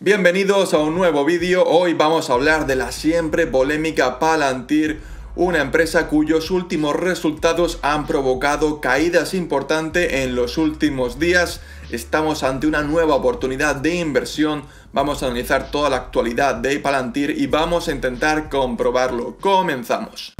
Bienvenidos a un nuevo vídeo, hoy vamos a hablar de la siempre polémica Palantir, una empresa cuyos últimos resultados han provocado caídas importantes en los últimos días. Estamos ante una nueva oportunidad de inversión, vamos a analizar toda la actualidad de Palantir y vamos a intentar comprobarlo. Comenzamos.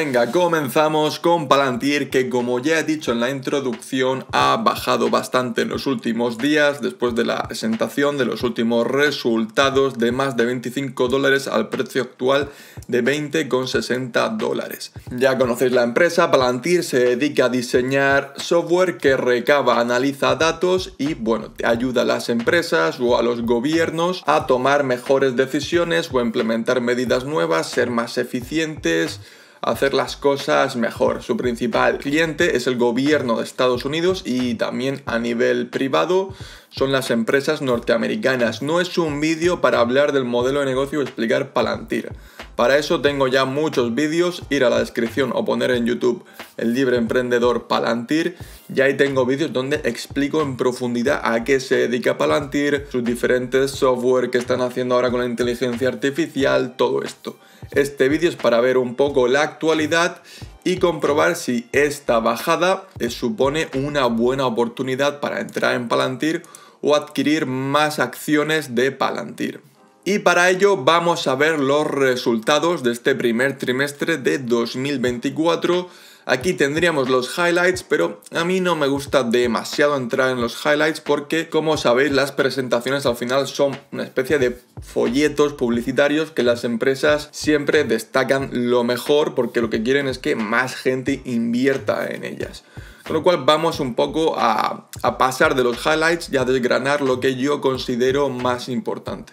Venga, comenzamos con Palantir que como ya he dicho en la introducción ha bajado bastante en los últimos días después de la presentación de los últimos resultados de más de 25 dólares al precio actual de 20,60 dólares. Ya conocéis la empresa, Palantir se dedica a diseñar software que recaba, analiza datos y bueno, te ayuda a las empresas o a los gobiernos a tomar mejores decisiones o implementar medidas nuevas, ser más eficientes, hacer las cosas mejor. Su principal cliente es el gobierno de Estados Unidos y también a nivel privado son las empresas norteamericanas. No es un vídeo para hablar del modelo de negocio y explicar Palantir. Para eso tengo ya muchos vídeos, ir a la descripción o poner en YouTube el libre emprendedor Palantir y ahí tengo vídeos donde explico en profundidad a qué se dedica Palantir, sus diferentes software que están haciendo ahora con la inteligencia artificial, todo esto. Este vídeo es para ver un poco la actualidad y comprobar si esta bajada eh, supone una buena oportunidad para entrar en Palantir o adquirir más acciones de Palantir. Y para ello vamos a ver los resultados de este primer trimestre de 2024 Aquí tendríamos los highlights, pero a mí no me gusta demasiado entrar en los highlights porque, como sabéis, las presentaciones al final son una especie de folletos publicitarios que las empresas siempre destacan lo mejor porque lo que quieren es que más gente invierta en ellas. Con lo cual vamos un poco a, pasar de los highlights y a desgranar lo que yo considero más importante.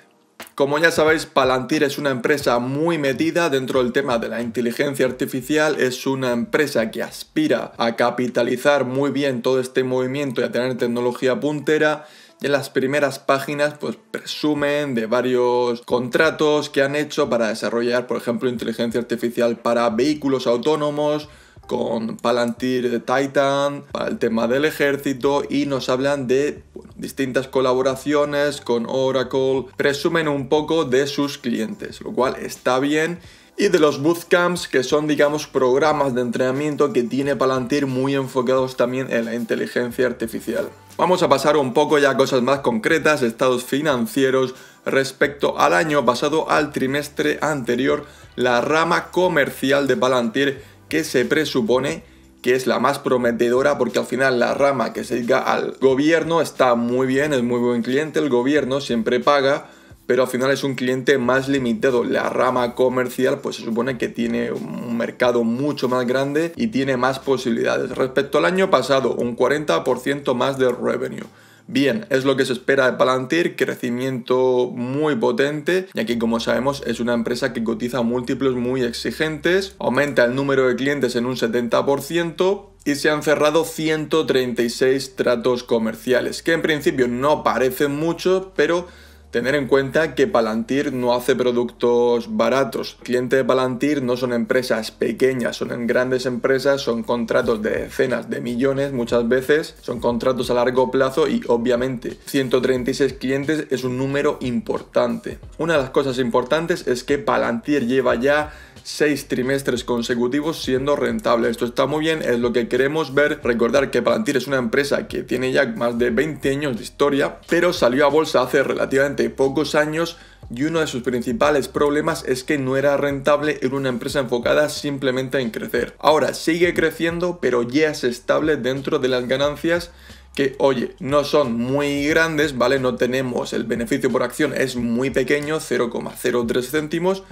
Como ya sabéis, Palantir es una empresa muy metida dentro del tema de la inteligencia artificial, es una empresa que aspira a capitalizar muy bien todo este movimiento y a tener tecnología puntera. en las primeras páginas pues presumen de varios contratos que han hecho para desarrollar, por ejemplo, inteligencia artificial para vehículos autónomos, con Palantir Titan, para el tema del ejército y nos hablan de distintas colaboraciones con Oracle, presumen un poco de sus clientes, lo cual está bien y de los bootcamps, que son, digamos, programas de entrenamiento que tiene Palantir muy enfocados también en la inteligencia artificial. Vamos a pasar un poco ya a cosas más concretas, estados financieros. Respecto al año pasado, al trimestre anterior, la rama comercial de Palantir, que se presupone que es la más prometedora porque al final la rama que se diga al gobierno está muy bien, es muy buen cliente, el gobierno siempre paga, pero al final es un cliente más limitado. La rama comercial pues se supone que tiene un mercado mucho más grande y tiene más posibilidades. Respecto al año pasado, un 40% más de revenue bien. Es lo que se espera de Palantir, crecimiento muy potente, ya que como sabemos es una empresa que cotiza múltiplos muy exigentes, aumenta el número de clientes en un 70%, y se han cerrado 136 tratos comerciales, que en principio no parecen muchos, pero Tener en cuenta que Palantir no hace productos baratos. Clientes de Palantir no son empresas pequeñas, son grandes empresas, son contratos de decenas de millones muchas veces, son contratos a largo plazo y obviamente 136 clientes es un número importante. Una de las cosas importantes es que Palantir lleva ya seis trimestres consecutivos siendo rentable. Esto está muy bien, es lo que queremos ver. Recordar que Palantir es una empresa que tiene ya más de 20 años de historia, pero salió a bolsa hace relativamente pocos años y uno de sus principales problemas es que no era rentable, en una empresa enfocada simplemente en crecer. Ahora sigue creciendo, pero ya es estable dentro de las ganancias que, oye, no son muy grandes, ¿vale? No tenemos el beneficio por acción, es muy pequeño, 0,03 céntimos,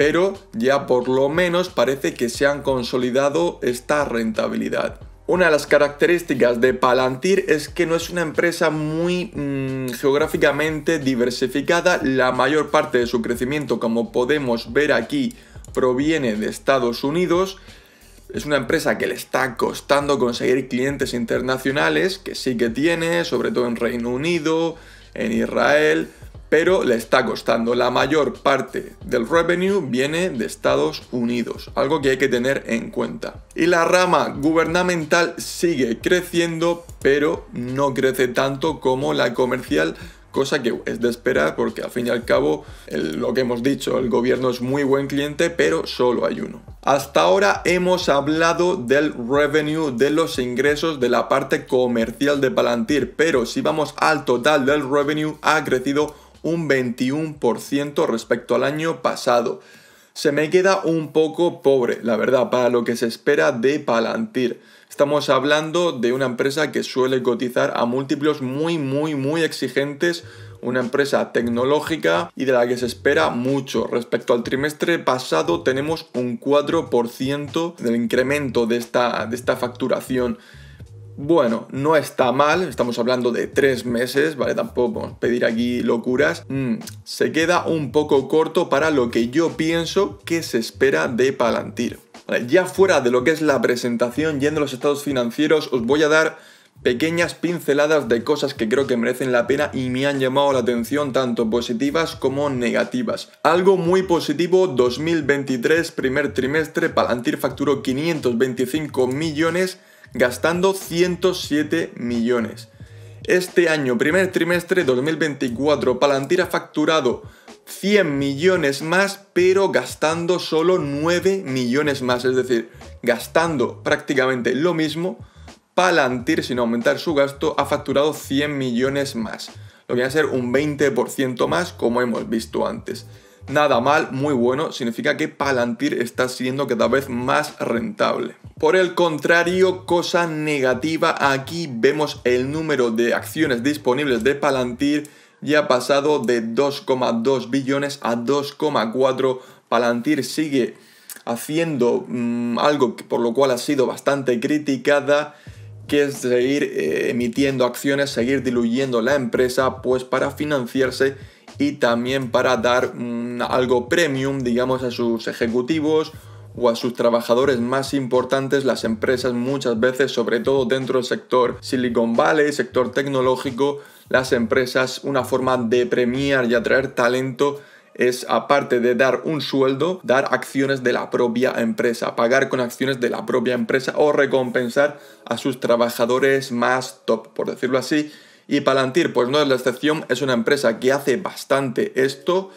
pero ya por lo menos parece que se han consolidado esta rentabilidad. Una de las características de Palantir es que no es una empresa muy mm, geográficamente diversificada. La mayor parte de su crecimiento, como podemos ver aquí, proviene de Estados Unidos. Es una empresa que le está costando conseguir clientes internacionales, que sí que tiene, sobre todo en Reino Unido, en Israel, pero le está costando. La mayor parte del revenue viene de Estados Unidos, algo que hay que tener en cuenta. Y la rama gubernamental sigue creciendo, pero no crece tanto como la comercial cosa que es de esperar porque al fin y al cabo lo que hemos dicho, el gobierno es muy buen cliente, pero solo hay uno. Hasta ahora hemos hablado del revenue, de los ingresos de la parte comercial de Palantir, pero si vamos al total del revenue ha crecido un 21% respecto al año pasado. Se me queda un poco pobre, la verdad, para lo que se espera de Palantir. Estamos hablando de una empresa que suele cotizar a múltiplos muy, muy, muy exigentes, una empresa tecnológica y de la que se espera mucho. Respecto al trimestre pasado tenemos un 4% del incremento de esta, de esta facturación. Bueno, no está mal, estamos hablando de tres meses, ¿vale? Tampoco vamos pedir aquí locuras. Mm, se queda un poco corto para lo que yo pienso que se espera de Palantir. ya fuera de lo que es la presentación, yendo a los estados financieros, os voy a dar pequeñas pinceladas de cosas que creo que merecen la pena y me han llamado la atención tanto positivas como negativas. Algo muy positivo, 2023, primer trimestre, Palantir facturó 525 millones gastando 107 millones. Este año, primer trimestre 2024, Palantir ha facturado 100 millones más, pero gastando solo 9 millones más. Es decir, gastando prácticamente lo mismo, Palantir, sin aumentar su gasto, ha facturado 100 millones más. Lo que va a ser un 20% más, como hemos visto antes nada mal, muy bueno, significa que Palantir está siendo cada vez más rentable. Por el contrario, cosa negativa, aquí vemos el número de acciones disponibles de Palantir ya ha pasado de 2,2 billones a 2,4. Palantir sigue haciendo mm, algo por lo cual ha sido bastante criticada, que es seguir eh, emitiendo acciones, seguir diluyendo la empresa, pues para financiarse y también para dar mm, algo premium, digamos, a sus ejecutivos o a sus trabajadores más importantes, las empresas muchas veces, sobre todo dentro del sector Silicon Valley, sector tecnológico, las empresas una forma de premiar y atraer talento es aparte de dar un sueldo, dar acciones de la propia empresa, pagar con acciones de la propia empresa o recompensar a sus trabajadores más top, por decirlo así. Y Palantir, pues no es la excepción, es una empresa que hace bastante esto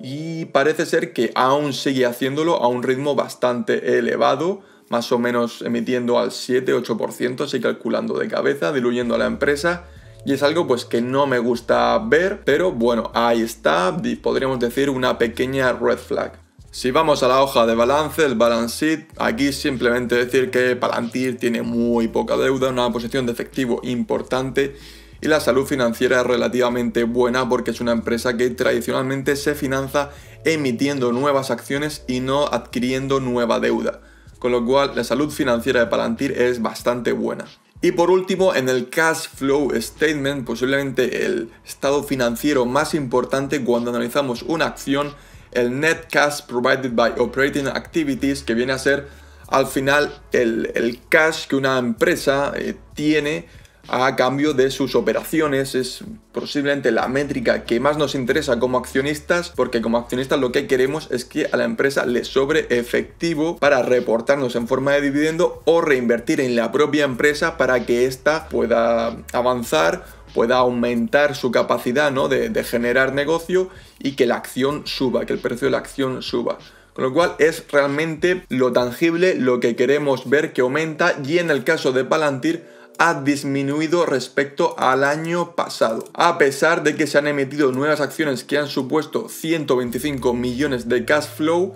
y parece ser que aún sigue haciéndolo a un ritmo bastante elevado, más o menos emitiendo al 7-8%, así calculando de cabeza, diluyendo a la empresa. Y es algo pues que no me gusta ver, pero bueno, ahí está, podríamos decir una pequeña red flag. Si vamos a la hoja de balance, el balance sheet, aquí simplemente decir que Palantir tiene muy poca deuda, una posición de efectivo importante y la salud financiera es relativamente buena porque es una empresa que tradicionalmente se finanza emitiendo nuevas acciones y no adquiriendo nueva deuda. Con lo cual la salud financiera de Palantir es bastante buena. Y por último, en el cash flow statement, posiblemente el estado financiero más importante cuando analizamos una acción, el net cash provided by operating activities, que viene a ser al final el, cash que una empresa eh, tiene a cambio de sus operaciones. Es posiblemente la métrica que más nos interesa como accionistas, porque como accionistas lo que queremos es que a la empresa le sobre efectivo para reportarnos en forma de dividendo o reinvertir en la propia empresa para que ésta pueda avanzar pueda aumentar su capacidad ¿no? de, de generar negocio y que la acción suba, que el precio de la acción suba. Con lo cual es realmente lo tangible, lo que queremos ver que aumenta y en el caso de Palantir ha disminuido respecto al año pasado. A pesar de que se han emitido nuevas acciones que han supuesto 125 millones de cash flow,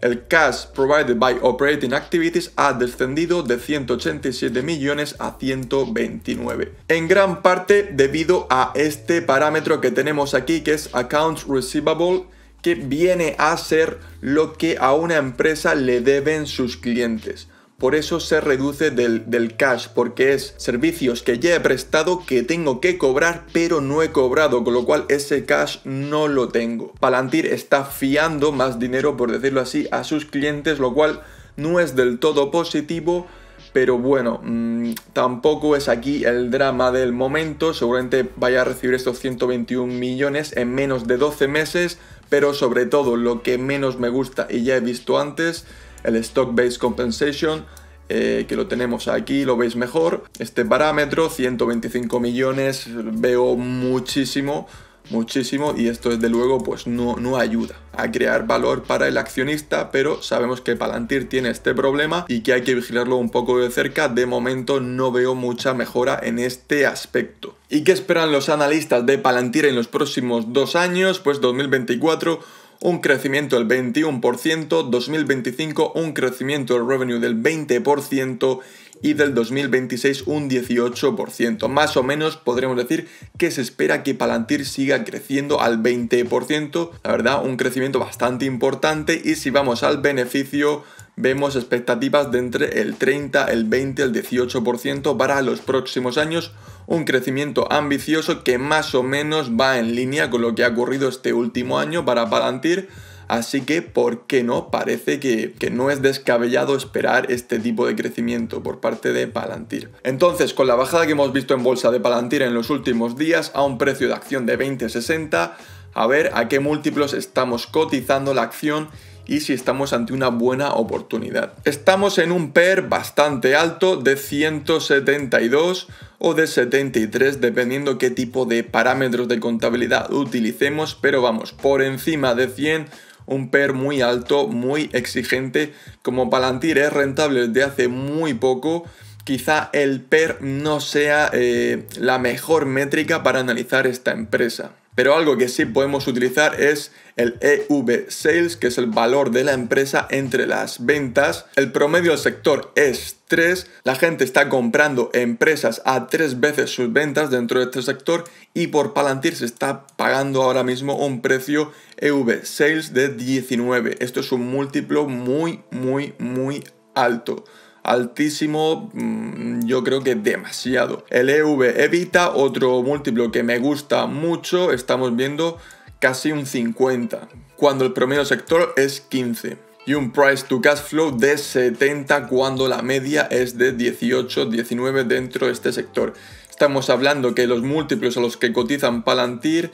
el cash provided by operating activities ha descendido de 187 millones a 129. En gran parte debido a este parámetro que tenemos aquí que es accounts receivable que viene a ser lo que a una empresa le deben sus clientes. Por eso se reduce del, del, cash, porque es servicios que ya he prestado que tengo que cobrar, pero no he cobrado, con lo cual ese cash no lo tengo. Palantir está fiando más dinero, por decirlo así, a sus clientes, lo cual no es del todo positivo. Pero bueno, mm, tampoco es aquí el drama del momento. Seguramente vaya a recibir estos 121 millones en menos de 12 meses. Pero sobre todo lo que menos me gusta y ya he visto antes el Stock-Based Compensation, eh, que lo tenemos aquí, lo veis mejor. Este parámetro, 125 millones, veo muchísimo, muchísimo, y esto desde luego pues no, no ayuda a crear valor para el accionista, pero sabemos que Palantir tiene este problema y que hay que vigilarlo un poco de cerca. De momento no veo mucha mejora en este aspecto. ¿Y qué esperan los analistas de Palantir en los próximos dos años? Pues 2024 un crecimiento del 21%, 2025 un crecimiento del revenue del 20% y del 2026 un 18%. Más o menos podríamos decir que se espera que Palantir siga creciendo al 20%, la verdad un crecimiento bastante importante y si vamos al beneficio vemos expectativas de entre el 30, el 20, el 18% para los próximos años un crecimiento ambicioso que más o menos va en línea con lo que ha ocurrido este último año para Palantir. Así que, ¿por qué no? Parece que, no es descabellado esperar este tipo de crecimiento por parte de Palantir. Entonces, con la bajada que hemos visto en bolsa de Palantir en los últimos días a un precio de acción de 20,60, a ver a qué múltiplos estamos cotizando la acción y si estamos ante una buena oportunidad. Estamos en un PER bastante alto de 172 o de 73 dependiendo qué tipo de parámetros de contabilidad utilicemos, pero vamos, por encima de 100 un PER muy alto, muy exigente, como Palantir es rentable desde hace muy poco, quizá el PER no sea eh, la mejor métrica para analizar esta empresa. Pero algo que sí podemos utilizar es el EV Sales, que es el valor de la empresa entre las ventas. El promedio del sector es 3. La gente está comprando empresas a 3 veces sus ventas dentro de este sector y por Palantir se está pagando ahora mismo un precio EV Sales de 19. Esto es un múltiplo muy, muy, muy alto altísimo, mm, yo creo que demasiado. El EV Evita, otro múltiplo que me gusta mucho, estamos viendo casi un 50, cuando el promedio sector es 15. Y un price to cash flow de 70 cuando la media es de 18-19 dentro de este sector. Estamos hablando que los múltiplos a los que cotizan Palantir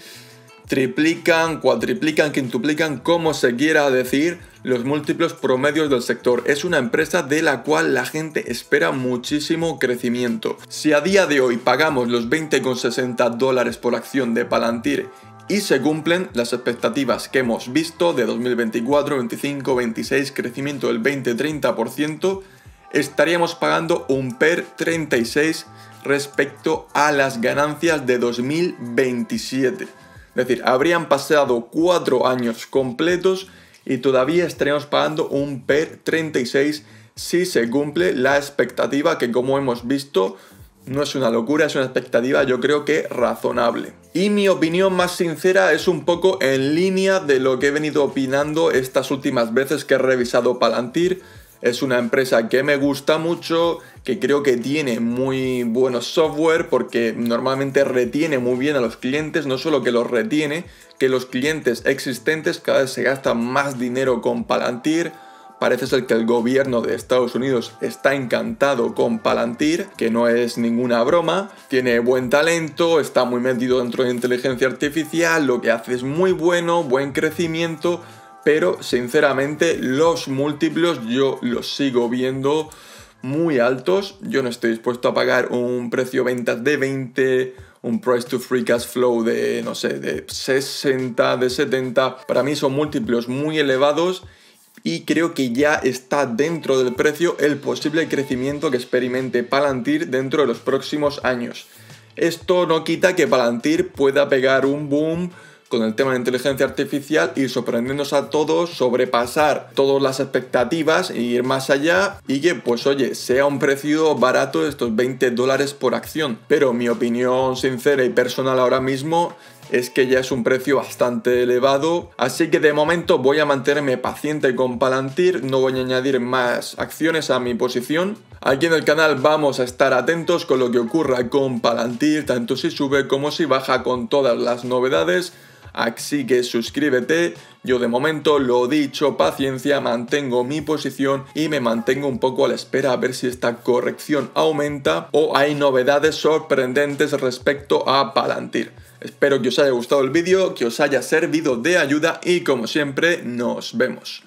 triplican, cuadriplican, quintuplican, como se quiera decir, los múltiplos promedios del sector. Es una empresa de la cual la gente espera muchísimo crecimiento. Si a día de hoy pagamos los 20,60 dólares por acción de Palantir y se cumplen las expectativas que hemos visto de 2024, 25, 26, crecimiento del 20-30%, estaríamos pagando un PER 36 respecto a las ganancias de 2027. Es decir, habrían pasado cuatro años completos y todavía estaremos pagando un PER 36 si se cumple la expectativa que como hemos visto no es una locura, es una expectativa yo creo que razonable. Y mi opinión más sincera es un poco en línea de lo que he venido opinando estas últimas veces que he revisado Palantir es una empresa que me gusta mucho, que creo que tiene muy buenos software porque normalmente retiene muy bien a los clientes, no solo que los retiene, que los clientes existentes cada vez se gastan más dinero con Palantir. Parece ser que el gobierno de Estados Unidos está encantado con Palantir, que no es ninguna broma, tiene buen talento, está muy metido dentro de inteligencia artificial, lo que hace es muy bueno, buen crecimiento, pero sinceramente los múltiplos yo los sigo viendo muy altos. Yo no estoy dispuesto a pagar un precio venta de 20, un price to free cash flow de, no sé, de 60, de 70. Para mí son múltiplos muy elevados y creo que ya está dentro del precio el posible crecimiento que experimente Palantir dentro de los próximos años. Esto no quita que Palantir pueda pegar un boom con el tema de inteligencia artificial y sorprendernos a todos, sobrepasar todas las expectativas e ir más allá y que pues oye, sea un precio barato estos 20 dólares por acción. Pero mi opinión sincera y personal ahora mismo es que ya es un precio bastante elevado, así que de momento voy a mantenerme paciente con Palantir, no voy a añadir más acciones a mi posición. Aquí en el canal vamos a estar atentos con lo que ocurra con Palantir, tanto si sube como si baja con todas las novedades. Así que suscríbete. Yo de momento lo dicho, paciencia, mantengo mi posición y me mantengo un poco a la espera a ver si esta corrección aumenta o hay novedades sorprendentes respecto a Palantir. Espero que os haya gustado el vídeo, que os haya servido de ayuda y como siempre nos vemos.